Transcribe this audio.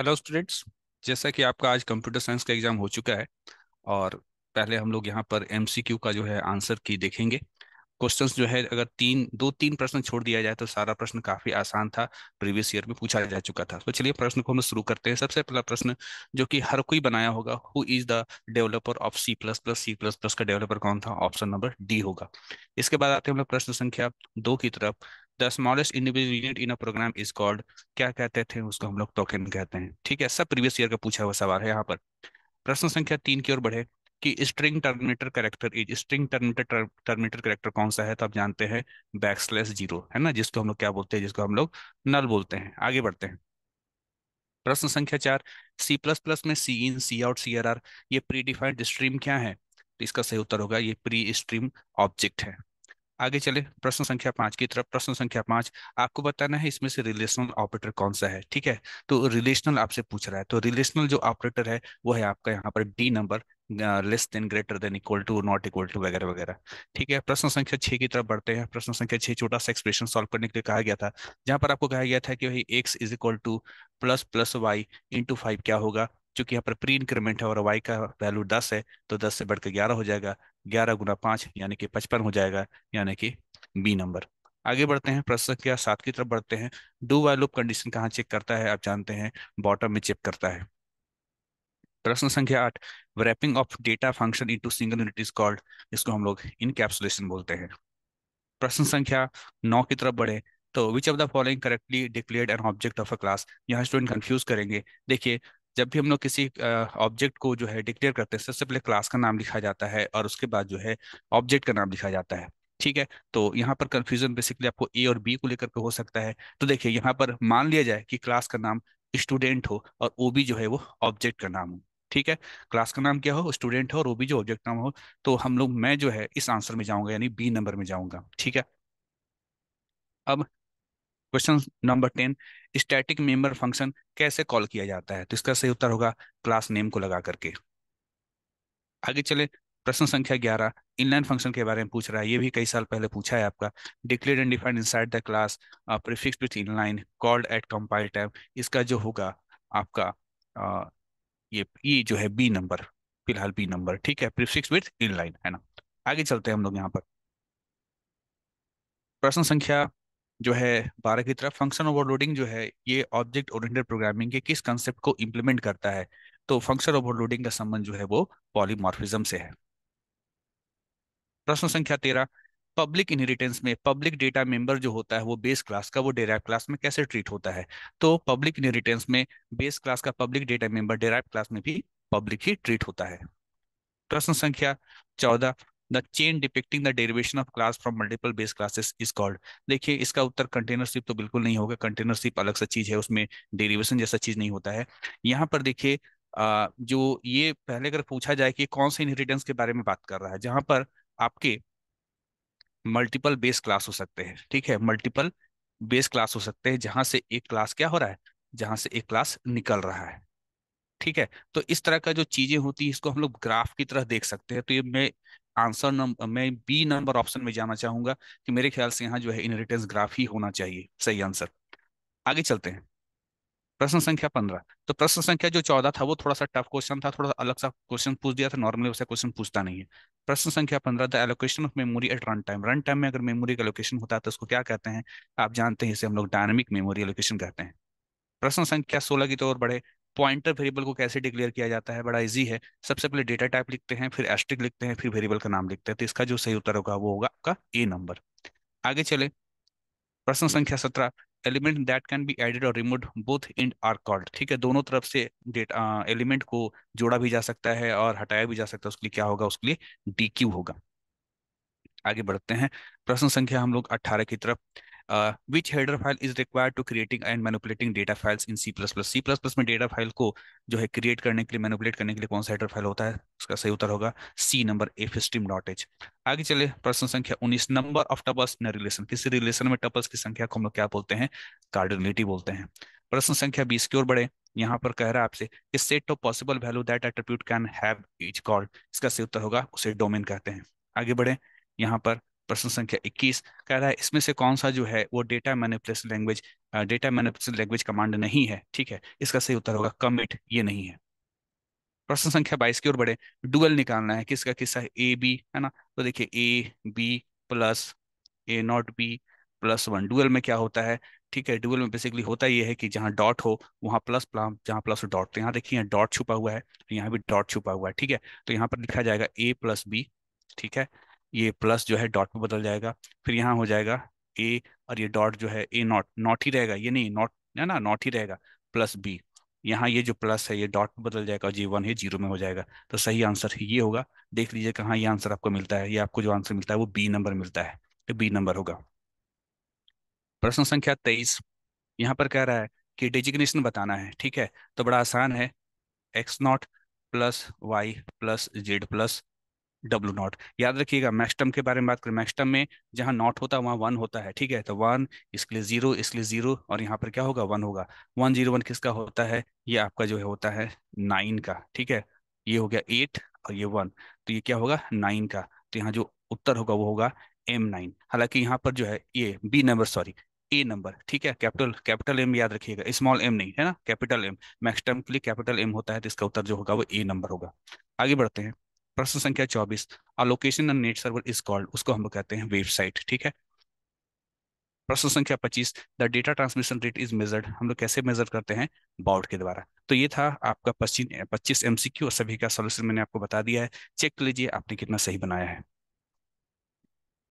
Hello students जैसा कि आपका आज कंप्यूटर साइंस का एग्जाम हो चुका है और पहले हम लोग यहाँ पर एमसीक्यू का जो है आंसर की देखेंगे क्वेश्चंस जो है अगर तीन दो तीन प्रश्न छोड़ दिया जाए तो सारा प्रश्न काफी आसान था प्रीवियस ईयर में पूछा जा चुका था तो चलिए प्रश्न को हम शुरू करते हैं सबसे पहला प्रश्न जो कि हर कोई बनाया होगा who is the developer of C plus plus C plus plus का डेवलपर कौन था ऑप्शन नंबर डी होगा इसके बाद आते हैं हम लोग प्रश्न संख्या दो की तरफ the smallest individual unit in a program is called क्या कहते थे उसको हम लोग टोकन कहते हैं ठीक है सब प्रीवियस ईयर का पूछा हुआ सवाल है यहाँ पर प्रश्न संख्या तीन की ओर बढ़े कि string terminator character is string terminator terminator character कौन सा है तो आप जानते हैं बैक्सलेस जीरो है ना जिसको हम लोग क्या बोलते हैं जिसको हम लोग नल बोलते हैं आगे बढ़ते हैं प्रश्न संख्या चार C++ में C in C out C R R ये प्री डिफाइंड स्ट्रीम क्या है तो इसका सही उत्तर होगा ये प्री स्ट्रीम ऑब्जेक्ट है आगे चले प्रश्न संख्या पांच की तरफ प्रश्न संख्या पांच आपको बताना है इसमें से रिलेशनल ऑपरेटर कौन सा है ठीक है तो रिलेशनल आपसे पूछ रहा है तो रिलेशनल जो ऑपरेटर है वो है आपका यहाँ पर D number less than greater than equal to not equal to वगैरह वगैरह ठीक है प्रश्न संख्या छह की तरफ बढ़ते हैं प्रश्न संख्या छह छोटा सा एक्सप्रेशन सॉल्व करने के लिए कहा गया था जहां पर आपको कहा गया था कि भाई X is equal to plus plus Y into five क्या होगा चूंकि यहाँ पर प्री इंक्रीमेंट है और वाई का वैल्यू दस है तो दस से बढ़कर ग्यारह हो जाएगा ग्यारह गुना पांच यानी कि पचपन हो जाएगा यानी कि बी नंबर आगे बढ़ते हैं प्रश्न संख्या सात की तरफ बढ़ते हैं डू वाई लूप कंडीशन कहाँ चेक करता है आप जानते हैं बॉटम में चेक करता है प्रश्न संख्या आठ wrapping of data function into single unit is called इसको हम लोग इनकैप्सुलेशन बोलते हैं प्रश्न संख्या नौ की तरफ बढ़े तो which of the following correctly declared an object of a class यहाँ स्टूडेंट कंफ्यूज करेंगे देखिए जब भी हम लोग किसी ऑब्जेक्ट को जो है डिक्लेयर करते हैं सबसे पहले क्लास का नाम लिखा जाता है और उसके बाद जो है ऑब्जेक्ट का नाम लिखा जाता है ठीक है तो यहाँ पर कंफ्यूजन बेसिकली आपको ए और बी को लेकर के हो सकता है तो देखिए यहाँ पर मान लिया जाए कि क्लास का नाम स्टूडेंट हो और ओ बी जो है वो ऑब्जेक्ट का नाम हो ठीक है क्लास का नाम क्या हो स्टूडेंट हो और ओ बी जो ऑब्जेक्ट नाम हो तो हम लोग मैं जो है इस आंसर में जाऊंगा यानी बी नंबर में जाऊंगा ठीक है अब question number ten static member function कैसे कॉल किया जाता है तो इसका सही उत्तर होगा क्लास नेम को लगा करके आगे चले प्रश्न संख्या ग्यारह इनलाइन फंक्शन के बारे में पूछ रहा है ये भी कई साल पहले पूछा है आपका declare and defined inside the class prefix with inline called at compile time इसका जो होगा आपका आ, uh, ये ई जो है बी नंबर फिलहाल बी नंबर ठीक है प्रिफिक्स विथ इनलाइन है ना आगे चलते हैं हम लोग यहाँ पर प्रश्न संख्या जो है बारह की तरफ फंक्शन ओवरलोडिंग जो है ये ऑब्जेक्ट ओरिएंटेड प्रोग्रामिंग के किस कंसेप्ट को इम्प्लीमेंट करता है तो फंक्शन ओवरलोडिंग का संबंध जो है वो पॉलीमॉर्फिज्म से है प्रश्न संख्या तेरह पब्लिक इनहेरिटेंस में पब्लिक डेटा मेंबर जो होता है वो बेस क्लास का वो डेराइव क्लास में कैसे ट्रीट होता है तो पब्लिक इनहेरिटेंस में बेस क्लास का public data member derive class में भी पब्लिक ही ट्रीट होता है प्रश्न संख्या चौदह the chain depicting the derivation of class from multiple base classes is called देखिए इसका उत्तर कंटेनरशिप तो बिल्कुल नहीं होगा कंटेनरशिप अलग सा चीज है उसमें डेरिवेशन जैसा चीज नहीं होता है यहाँ पर देखिए जो ये पहले अगर पूछा जाए कि कौन से इनहेरिटेंस के बारे में बात कर रहा है जहां पर आपके मल्टीपल बेस क्लास हो सकते हैं ठीक है मल्टीपल बेस क्लास हो सकते हैं जहां से एक क्लास क्या हो रहा है जहां से एक क्लास निकल रहा है ठीक है तो इस तरह का जो चीजें होती है इसको हम लोग ग्राफ की तरह देख सकते हैं तो ये मैं आंसर नंबर मैं बी नंबर ऑप्शन में जाना चाहूंगा कि मेरे ख्याल से यहाँ जो है इनहेरिटेंस ग्राफ ही होना चाहिए सही आंसर आगे चलते हैं प्रश्न संख्या पंद्रह तो प्रश्न संख्या जो चौदह था वो थोड़ा सा टफ क्वेश्चन था थोड़ा सा अलग सा क्वेश्चन पूछ दिया था नॉर्मली वैसा क्वेश्चन पूछता नहीं है प्रश्न संख्या पंद्रह the allocation of memory at run time run time में अगर मेमोरी का एलोकेशन होता है तो उसको क्या कहते हैं आप जानते हैं इसे हम लोग डायनेमिक मेमोरी एलोकेशन कहते हैं प्रश्न संख्या सोलह की तो और बढ़े पॉइंटर वेरिएबल को कैसे डिक्लेयर किया जाता है बड़ा इजी है सबसे पहले डेटा टाइप लिखते हैं फिर एस्ट्रिक लिखते हैं फिर वेरिएबल का नाम लिखते हैं तो इसका जो सही उत्तर होगा वो होगा आपका ए नंबर आगे चले प्रश्न हम्म। संख्या सत्रह element that can be added और remove both end are called ठीक है दोनों तरफ से डेटा एलिमेंट को जोड़ा भी जा सकता है और हटाया भी जा सकता है उसके लिए क्या होगा उसके लिए डी होगा आगे बढ़ते हैं प्रश्न संख्या हम लोग अट्ठारह की तरफ uh, which header file is required to creating and manipulating data files in C++. C++ में data file को जो है create करने के लिए manipulate करने के लिए कौन सा header file होता है उसका सही उत्तर होगा C नंबर fstream.h आगे चले प्रश्न संख्या 19 number of tuples in relation किसी रिलेशन में टपल्स की संख्या को हम लोग क्या बोलते हैं कार्डिनलिटी बोलते हैं प्रश्न संख्या 20 की ओर बढ़े यहाँ पर कह रहा है आपसे कि set of possible value that attribute can have each called इसका सही उत्तर होगा उसे डोमेन कहते हैं आगे बढ़े यहाँ पर प्रश्न संख्या 21 कह रहा है इसमें से कौन सा जो है वो data manipulation language data manipulation language command नहीं है ठीक है इसका सही उत्तर होगा कमिट ये नहीं है प्रश्न संख्या 22 की ओर बढ़े डुअल निकालना है किसका किस्सा है ए बी है ना तो देखिए A B plus A not B plus one dual में क्या होता है ठीक है डुअल में बेसिकली होता ये है कि जहाँ डॉट हो वहाँ प्लस प्लाम जहाँ प्लस डॉट तो यहाँ देखिए डॉट छुपा हुआ है तो यहाँ भी डॉट छुपा हुआ है ठीक है तो यहाँ पर लिखा जाएगा ए प्लस बी ठीक है ये प्लस जो है डॉट में बदल जाएगा फिर यहाँ हो जाएगा ए और ये डॉट जो है ए नॉट नॉट ही रहेगा ये नहीं नॉट है ना नॉट ही रहेगा प्लस बी यहाँ ये जो प्लस है ये डॉट बदल जाएगा और वन है जीरो में हो जाएगा तो सही आंसर ये होगा देख लीजिए कहाँ ये आंसर आपको मिलता है ये आपको जो आंसर मिलता है वो बी नंबर मिलता है तो बी नंबर होगा प्रश्न संख्या तेईस यहाँ पर कह रहा है कि डेजिग्नेशन बताना है ठीक है तो बड़ा आसान है X not plus Y plus Z plus W not याद रखिएगा मैक्सटम के बारे में बात करें मैक्सटम में जहाँ नॉट होता है वहां वन होता है ठीक है तो वन इसके लिए जीरो इसलिए जीरो और यहाँ पर क्या होगा वन होगा वन जीरो वन किसका होता है ये आपका जो है होता है नाइन का ठीक है ये हो गया एट और ये वन तो ये क्या होगा नाइन का तो यहाँ जो उत्तर होगा वो होगा एम नाइन हालांकि यहाँ पर जो है ये B number sorry A number ठीक है कैपिटल कैपिटल एम याद रखिएगा स्मॉल एम नहीं है ना कैपिटल एम मैक्सटम के लिए कैपिटल एम होता है तो इसका उत्तर जो होगा वो ए नंबर होगा आगे बढ़ते हैं प्रश्न संख्या चौबीस allocation and net server is called उसको हम लोग कहते हैं वेबसाइट ठीक है प्रश्न संख्या पच्चीस the data transmission rate is measured हम लोग कैसे मेजर करते हैं बाउट के द्वारा तो ये था आपका पच्चीस पच्चीस एमसीक्यू और सभी का सोल्यूशन मैंने आपको बता दिया है चेक कर लीजिए आपने कितना सही बनाया है